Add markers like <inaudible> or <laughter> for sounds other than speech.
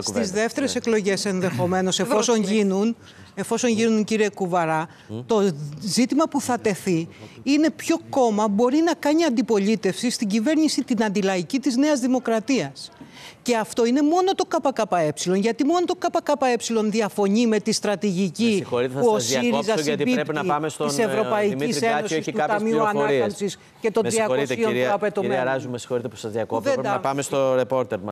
Στις δεύτερες ναι. εκλογές ενδεχομένως, <laughs> εφόσον γίνουν, εφόσον γίνουν, κύριε Κουβαρά, το ζήτημα που θα τεθεί είναι ποιο κόμμα μπορεί να κάνει αντιπολίτευση στην κυβέρνηση την αντιλαϊκή της Νέας Δημοκρατίας. Και αυτό είναι μόνο το ΚΚΕ. Γιατί μόνο το ΚΚΕ διαφωνεί με τη στρατηγική που ο ΣΥΡΙΖΑ τη Ευρωπαϊκή Ένωση, του Ταμείου Ανάκαμψης και των 300 προαπαιτωμένων. Κυρία Ράζου, με συγχωρείτε που διακόπτω. Πρέπει να πάμε στο ρεπόρτερ